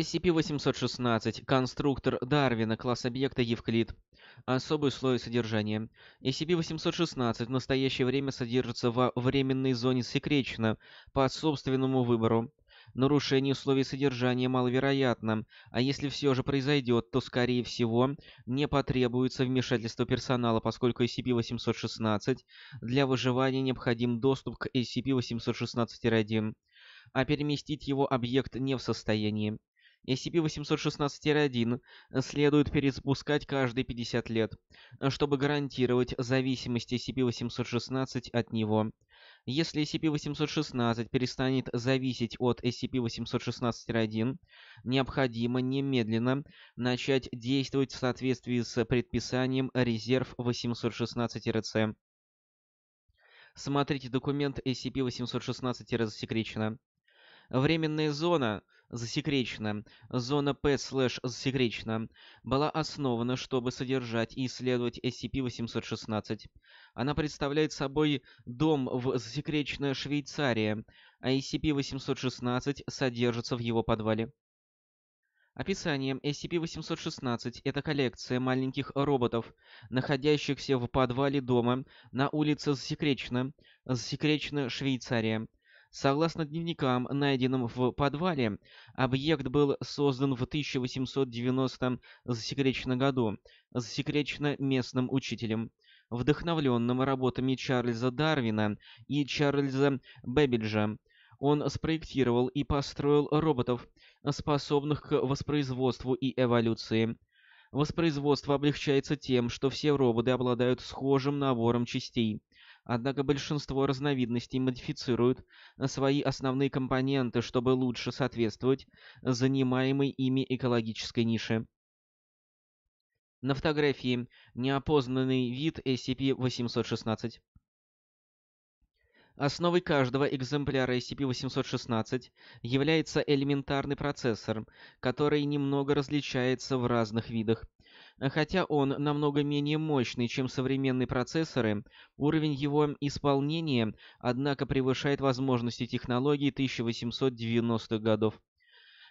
SCP-816. Конструктор Дарвина. Класс объекта Евклид. особые условия содержания. SCP-816 в настоящее время содержится во временной зоне секречно, по собственному выбору. Нарушение условий содержания маловероятно, а если все же произойдет, то, скорее всего, не потребуется вмешательство персонала, поскольку SCP-816 для выживания необходим доступ к SCP-816-1 а переместить его объект не в состоянии. SCP-816-1 э, следует перезапускать каждые 50 лет, э, чтобы гарантировать зависимость SCP-816 от него. Если SCP-816 перестанет зависеть от SCP-816-1, необходимо немедленно начать действовать в соответствии с предписанием резерв 816-C. Смотрите документ SCP-816-засекречено. Временная зона засекречена, зона P/засекречена, была основана, чтобы содержать и исследовать SCP-816. Она представляет собой дом в засекреченной Швейцарии, а SCP-816 содержится в его подвале. Описание. SCP-816 — это коллекция маленьких роботов, находящихся в подвале дома на улице Засекречена Засекречна, Швейцария. Согласно дневникам, найденным в подвале, объект был создан в 1890 засекречено году, засекречено местным учителем вдохновленным работами Чарльза Дарвина и Чарльза Бэббиджа. Он спроектировал и построил роботов, способных к воспроизводству и эволюции. Воспроизводство облегчается тем, что все роботы обладают схожим набором частей. Однако большинство разновидностей модифицируют э, свои основные компоненты, чтобы лучше соответствовать занимаемой ими экологической нише. На фотографии неопознанный вид SCP-816. Основой каждого экземпляра SCP-816 является элементарный процессор, который немного различается в разных видах. Хотя он намного менее мощный, чем современные процессоры, уровень его исполнения, однако, превышает возможности технологий 1890-х годов.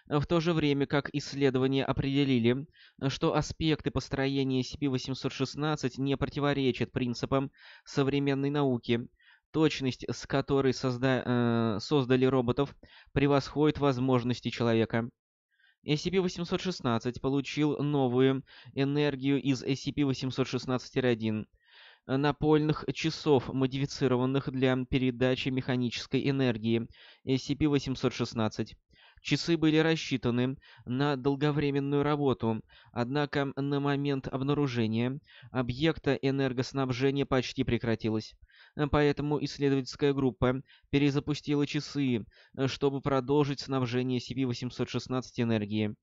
В то же время как исследования определили, что аспекты построения CP816 не противоречат принципам современной науки, точность, с которой созда... э, создали роботов, превосходит возможности человека. SCP-816 получил новую энергию из SCP-816-1 напольных часов, модифицированных для передачи механической энергии SCP-816. Часы были рассчитаны на долговременную работу, однако на момент обнаружения объекта энергоснабжение почти прекратилось. Э, поэтому исследовательская группа перезапустила часы, э, чтобы продолжить снабжение CP-816 энергии.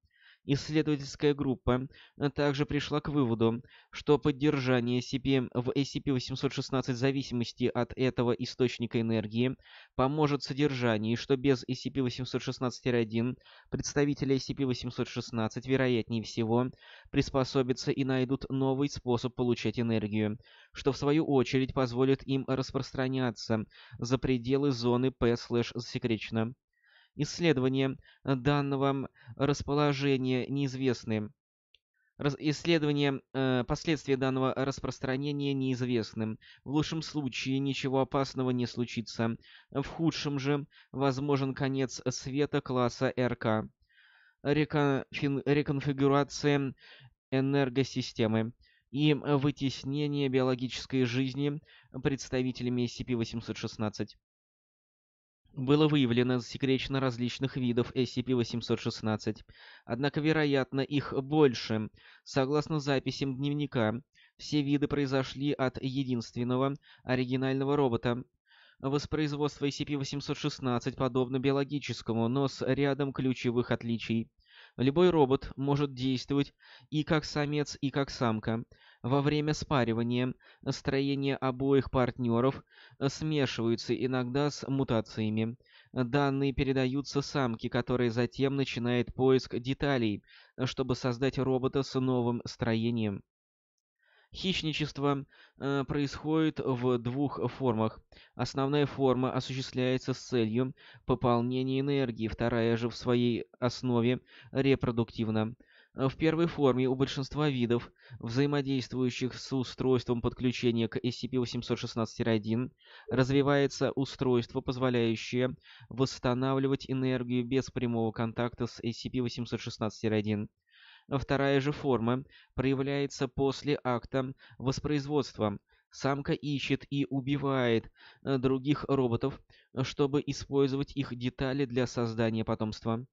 Исследовательская группа э, также пришла к выводу, что поддержание CPM в SCP-816 зависимости от этого источника энергии поможет содержанию, что без SCP-816-1 представители SCP-816 вероятнее всего приспособятся и найдут новый способ получать энергию, что в свою очередь позволит им распространяться за пределы зоны P/засекречено. Исследования э, данного расположения неизвестны. Раз исследование э, последствий данного распространения неизвестны. В лучшем случае ничего опасного не случится. В худшем же возможен конец света класса РК. Реконфин реконфигурация энергосистемы и вытеснение биологической жизни представителями SCP-816 было выявлено засекречено различных видов SCP-816, однако, вероятно, их больше. Согласно записям дневника, все виды произошли от единственного оригинального робота. Воспроизводство SCP-816 подобно биологическому, но с рядом ключевых отличий. Любой робот может действовать и как самец, и как самка. Во время спаривания строение обоих партнеров э, смешиваются иногда с мутациями. Данные передаются самке, которая затем начинает поиск деталей, э, чтобы создать робота с новым строением. Хищничество э, происходит в двух формах. Основная форма осуществляется с целью пополнения энергии, вторая же в своей основе репродуктивна. Э, в первой форме у большинства видов, взаимодействующих с устройством подключения к SCP-816-1, развивается устройство, позволяющее восстанавливать энергию без прямого контакта с SCP-816-1. Вторая же форма проявляется после акта воспроизводства. Самка ищет и убивает э, других роботов, э, чтобы использовать их детали для создания потомства.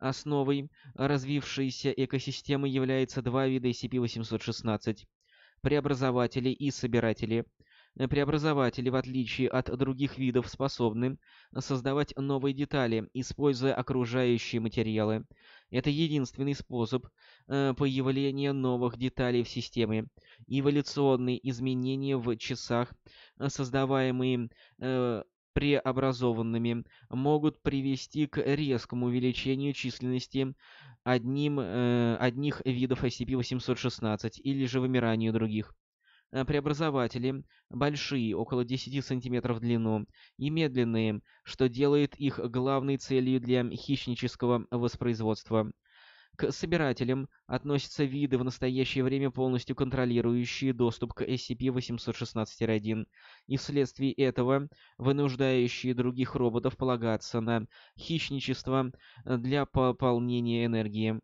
Основой развившейся экосистемы являются два вида SCP-816 – преобразователи и собиратели. Э, преобразователи, в отличие от других видов, способны создавать новые детали, используя окружающие материалы. Это единственный способ э, появления новых деталей в системе. Эволюционные изменения в часах, э, создаваемые преобразованными, могут привести к резкому увеличению численности одним, э, одних видов SCP-816 или же вымиранию других. Э, преобразователи большие, около 10 см в длину, и медленные, что делает их главной целью для хищнического воспроизводства. К собирателям относятся виды, в настоящее время полностью контролирующие доступ к SCP-816-1 и вследствие этого вынуждающие других роботов полагаться на хищничество э, для пополнения энергии.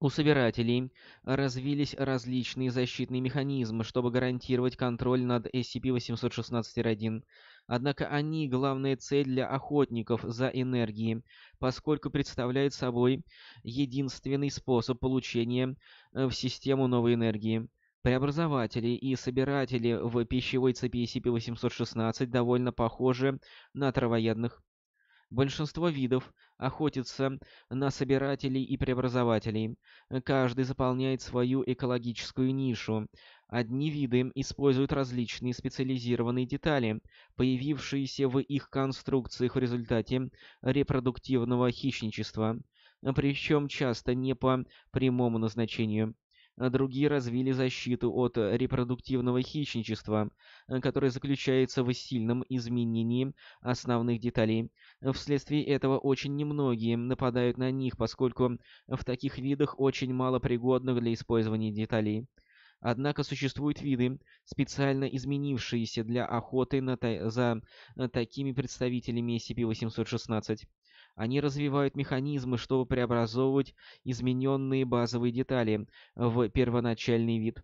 У собирателей развились различные защитные механизмы, чтобы гарантировать контроль над SCP-816-1. Однако они – главная цель для охотников за энергией, поскольку представляют собой единственный способ получения э, в систему новой энергии. Преобразователи и собиратели в пищевой цепи SCP-816 довольно похожи на травоядных. Большинство видов охотятся на собирателей и преобразователей. Каждый заполняет свою экологическую нишу, Одни виды используют различные специализированные детали, появившиеся в их конструкциях в результате репродуктивного хищничества, причем часто не по прямому назначению. Другие развили защиту от репродуктивного хищничества, которое заключается в сильном изменении основных деталей. Вследствие этого очень немногие нападают на них, поскольку в таких видах очень мало пригодных для использования деталей. Однако существуют виды, специально изменившиеся для охоты на та за э, такими представителями SCP-816. Они развивают механизмы, чтобы преобразовывать измененные базовые детали в первоначальный вид.